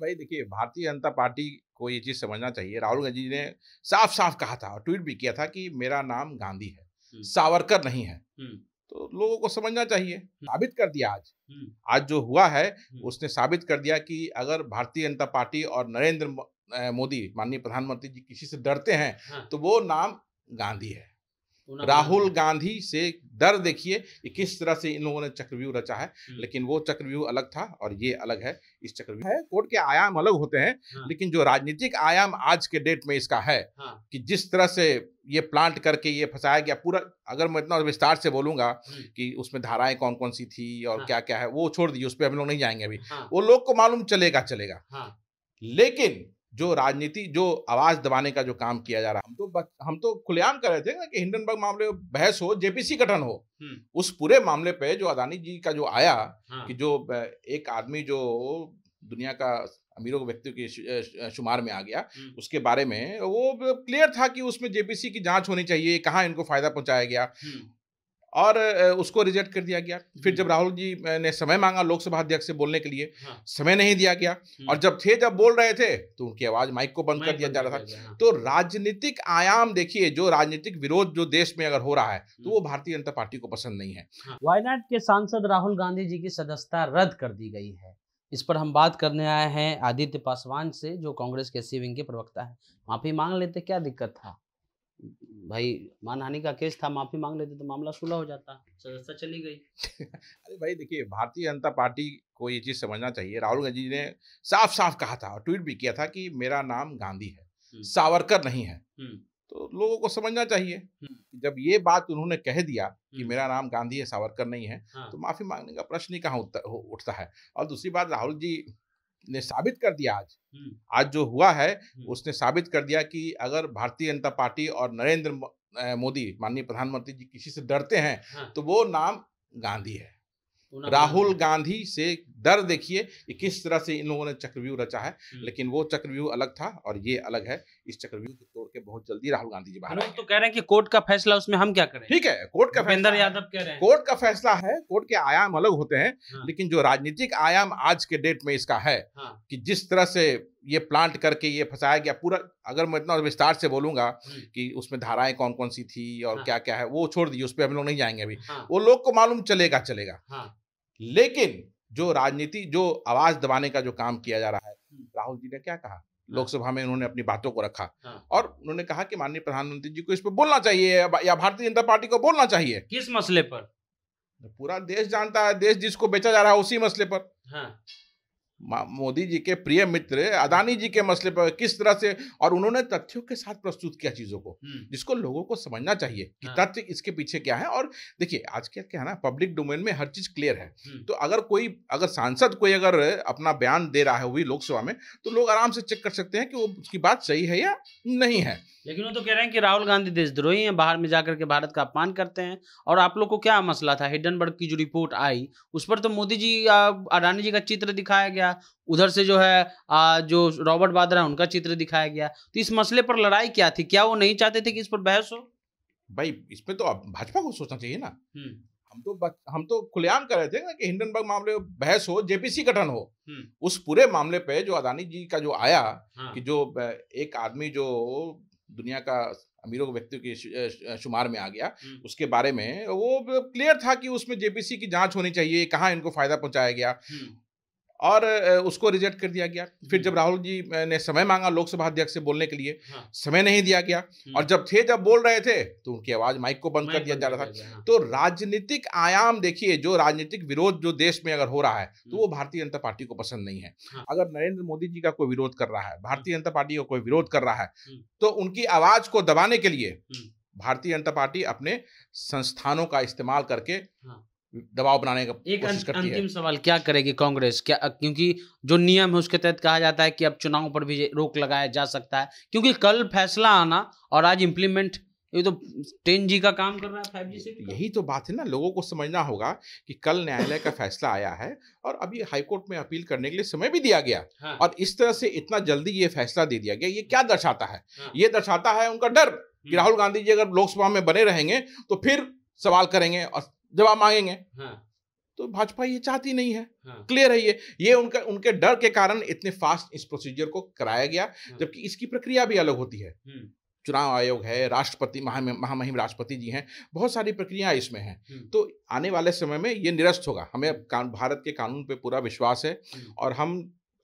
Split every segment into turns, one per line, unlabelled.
भाई देखिए भारतीय जनता पार्टी को ये चीज़ समझना चाहिए राहुल गांधी ने साफ साफ कहा था और ट्वीट भी किया था कि मेरा नाम गांधी है सावरकर नहीं है तो लोगों को समझना चाहिए साबित कर दिया आज आज जो हुआ है उसने साबित कर दिया कि अगर भारतीय जनता पार्टी और नरेंद्र मोदी माननीय प्रधानमंत्री जी किसी से डरते हैं हाँ। तो वो नाम गांधी है राहुल गांधी से दर देखिए कि किस तरह से इन लोगों ने चक्रव्यूह रचा है लेकिन वो चक्रव्यूह अलग था और ये अलग है इस चक्रव्यूह है हाँ। कोर्ट के आयाम अलग होते हैं हाँ। लेकिन जो राजनीतिक आयाम आज के डेट में इसका है हाँ। कि जिस तरह से ये प्लांट करके ये फंसाया गया पूरा अगर मैं इतना विस्तार से बोलूंगा कि उसमें धाराएं कौन कौन सी थी और हाँ। क्या क्या है वो छोड़ दीजिए उस पर हम लोग नहीं जाएंगे अभी हाँ। वो लोग को मालूम चलेगा चलेगा हाँ। लेकिन जो राजनीति जो आवाज दबाने का जो काम किया जा रहा है हम तो हम तो खुलेआम कर रहे थे ना कि हिंडनबर्ग मामले में बहस हो जेपीसी गठन हो हम्म। उस पूरे मामले पे जो अदानी जी का जो आया हाँ। कि जो एक आदमी जो दुनिया का अमीरों व्यक्तियों के शुमार में आ गया हम्म। उसके बारे में वो क्लियर था कि उसमें जेपीसी की जांच होनी चाहिए कहाँ इनको फायदा पहुंचाया गया हम्म। और उसको रिजेक्ट कर दिया गया फिर हम्म। जब राहुल जी ने समय मांगा लोकसभा अध्यक्ष से बोलने के लिए हाँ। समय नहीं दिया गया हम्म। और जब थे जब बोल रहे थे तो उनकी आवाज माइक को बंद कर दिया जा रहा था हाँ। तो राजनीतिक आयाम देखिए जो राजनीतिक विरोध जो देश में अगर हो रहा है तो हम्म। वो भारतीय जनता पार्टी को पसंद नहीं है वायनाड
हाँ। के सांसद राहुल गांधी जी की सदस्यता रद्द कर दी गई है इस पर हम बात करने आए हैं आदित्य पासवान से जो कांग्रेस के सी विंग के प्रवक्ता है माफी मांग लेते क्या दिक्कत था
भाई मानहानि का केस
था माफी मांग लेते तो मामला सुलह हो जाता सदस्यता चली गई
अरे भाई देखिए भारतीय जनता पार्टी को ये चीज़ समझना चाहिए राहुल गांधी ने साफ साफ कहा था और ट्वीट भी किया था कि मेरा नाम गांधी है हम्म। सावरकर नहीं है हम्म। तो लोगों को समझना चाहिए हम्म। जब ये बात उन्होंने कह दिया कि मेरा नाम गांधी है सावरकर नहीं है हाँ। तो माफी मांगने का प्रश्न ही कहाँ उठता है और दूसरी बात राहुल जी ने साबित कर दिया आज आज जो हुआ है उसने साबित कर दिया कि अगर भारतीय जनता पार्टी और नरेंद्र मोदी माननीय प्रधानमंत्री जी किसी से डरते हैं हाँ। तो वो नाम गांधी है राहुल गांधी से डर देखिए कि किस तरह से इन लोगों ने चक्रव्यूह रचा है हम्म। लेकिन वो चक्रव्यूह अलग था और ये अलग है इस चक्रव्यूह को तोड़ के बहुत जल्दी राहुल गांधी जी बाहर तो कह रहे हैं कि कोर्ट का फैसला उसमें हम क्या करें ठीक है कोर्ट का फैसला यादव कह रहे हैं कोर्ट का फैसला है कोर्ट के आयाम अलग होते हैं हाँ। लेकिन जो राजनीतिक आयाम आज के डेट में इसका है हाँ। कि जिस तरह से ये प्लांट करके ये फंसाया गया पूरा अगर मैं इतना विस्तार से बोलूंगा हम्म। कि उसमें धाराएं कौन कौन सी थी और हाँ। क्या क्या है वो छोड़ दीजिए उस पर हम लोग नहीं जाएंगे अभी हाँ। वो लोग को मालूम चलेगा चलेगा हाँ। लेकिन जो राजनीति जो आवाज दबाने का जो काम किया जा रहा है राहुल जी ने क्या कहा हाँ। लोकसभा में उन्होंने अपनी बातों को रखा हाँ। और उन्होंने कहा कि माननीय प्रधानमंत्री जी को इस पर बोलना चाहिए या भारतीय जनता पार्टी को बोलना चाहिए
किस मसले पर
पूरा देश जानता है देश जिसको बेचा जा रहा है उसी मसले पर हाँ। मोदी जी के प्रिय मित्र अदानी जी के मसले पर किस तरह से और उन्होंने तथ्यों के साथ प्रस्तुत किया चीज़ों को हम्म। जिसको लोगों को समझना चाहिए कि हाँ। तथ्य इसके पीछे क्या है और देखिए आज क्या क्या है ना पब्लिक डोमेन में हर चीज़ क्लियर है हम्म। तो अगर कोई अगर सांसद कोई अगर अपना बयान दे रहा है हुई लोकसभा में तो लोग आराम से चेक कर सकते हैं कि वो उसकी बात सही है या नहीं है
लेकिन वो तो कह रहे हैं कि राहुल गांधी देशद्रोही हैं बाहर में जाकर के भारत का अपमान करते हैं और आप लोग को क्या मसला था हिडनबर्ग की जो रिपोर्ट आई उस पर तो मोदी जी अडानी जी का चित्र दिखाया गया गया उधर से जो है आ, जो रॉबर्ट बाद्रा उनका चित्र दिखाया गया तो इस मसले पर लड़ाई क्या थी क्या वो नहीं चाहते थे
कि इस पर बहस हो भाई इस पर तो भाजपा को सोचना चाहिए ना हम्म। हम तो हम तो खुलेआम कर रहे थे ना कि हिंडनबर्ग मामले में बहस हो जेपीसी गठन हो हम्म। उस पूरे मामले पे जो अदानी जी का जो आया हाँ। कि जो एक आदमी जो दुनिया का अमीरों के व्यक्ति के शुमार में आ गया हम्म। उसके बारे में वो क्लियर था कि उसमें जेपीसी की जांच होनी चाहिए कहाँ इनको फायदा पहुंचाया गया और उसको रिजेक्ट कर दिया गया फिर हम्म। जब राहुल जी ने समय मांगा लोकसभा अध्यक्ष से बोलने के लिए हाँ। समय नहीं दिया गया हम्म। और जब थे जब बोल रहे थे तो उनकी आवाज माइक को बंद कर दिया जा रहा था हाँ। तो राजनीतिक आयाम देखिए जो राजनीतिक विरोध जो देश में अगर हो रहा है तो वो हम्म। भारतीय जनता पार्टी को पसंद नहीं है हाँ। अगर नरेंद्र मोदी जी का कोई विरोध कर रहा है भारतीय जनता पार्टी का कोई विरोध कर रहा है तो उनकी आवाज को दबाने के लिए भारतीय जनता पार्टी अपने संस्थानों का इस्तेमाल करके हाँ। दबाव बनाने का एक कोशिश करती अंतिम है।
सवाल क्या करेगी कांग्रेस क्या क्योंकि जो नियम है उसके तहत कहा जाता है कि अब चुनाव पर भी रोक लगाया जा सकता है क्योंकि कल फैसला आना और आज इम्प्लीमेंट
ये तो टेन जी का काम कर रहा है फाइव जी से यही तो बात है ना लोगों को समझना होगा कि कल न्यायालय का फैसला आया है और अभी हाईकोर्ट में अपील करने के लिए समय भी दिया गया हाँ। और इस तरह से इतना जल्दी ये फैसला दे दिया गया ये क्या दर्शाता है हाँ। ये दर्शाता है उनका डर कि हम्म। राहुल गांधी जी अगर लोकसभा में बने रहेंगे तो फिर सवाल करेंगे और जवाब मांगेंगे हाँ। तो भाजपा ये चाहती नहीं है हाँ। क्लियर है ये ये उनका उनके डर के कारण इतने फास्ट इस प्रोसीजर को कराया गया हाँ। जबकि इसकी प्रक्रिया भी अलग होती है हम्म। चुनाव आयोग है राष्ट्रपति महामहिम राष्ट्रपति जी हैं बहुत सारी प्रक्रियाएं इसमें हैं हम्म। तो आने वाले समय में ये निरस्त होगा हमें हम्म। कान, भारत के कानून पे पूरा विश्वास है और हम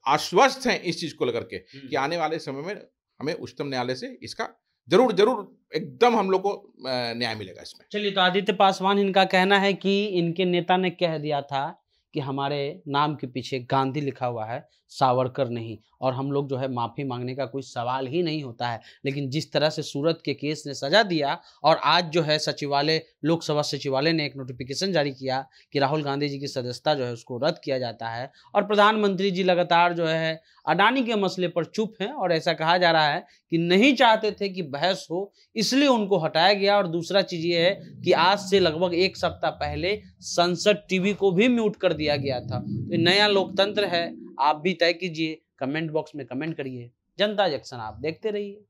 आश्वस्त हैं इस चीज़ को लेकर के कि आने वाले समय में हमें उच्चतम न्यायालय से इसका जरूर जरूर एकदम हम लोग को न्याय मिलेगा इसमें
चलिए तो आदित्य पासवान इनका कहना है कि इनके नेता ने कह दिया था कि हमारे नाम के पीछे गांधी लिखा हुआ है सावरकर नहीं और हम लोग जो है माफ़ी मांगने का कोई सवाल ही नहीं होता है लेकिन जिस तरह से सूरत के केस ने सजा दिया और आज जो है सचिवालय लोकसभा सचिवालय ने एक नोटिफिकेशन जारी किया कि राहुल गांधी जी की सदस्यता जो है उसको रद्द किया जाता है और प्रधानमंत्री जी लगातार जो है अडानी के मसले पर चुप हैं और ऐसा कहा जा रहा है कि नहीं चाहते थे कि बहस हो इसलिए उनको हटाया गया और दूसरा चीज़ ये है कि आज से लगभग एक सप्ताह पहले संसद टीवी को भी म्यूट कर दिया गया था तो नया लोकतंत्र है आप भी तय कीजिए कमेंट बॉक्स में कमेंट करिए जनता जंक्शन आप देखते रहिए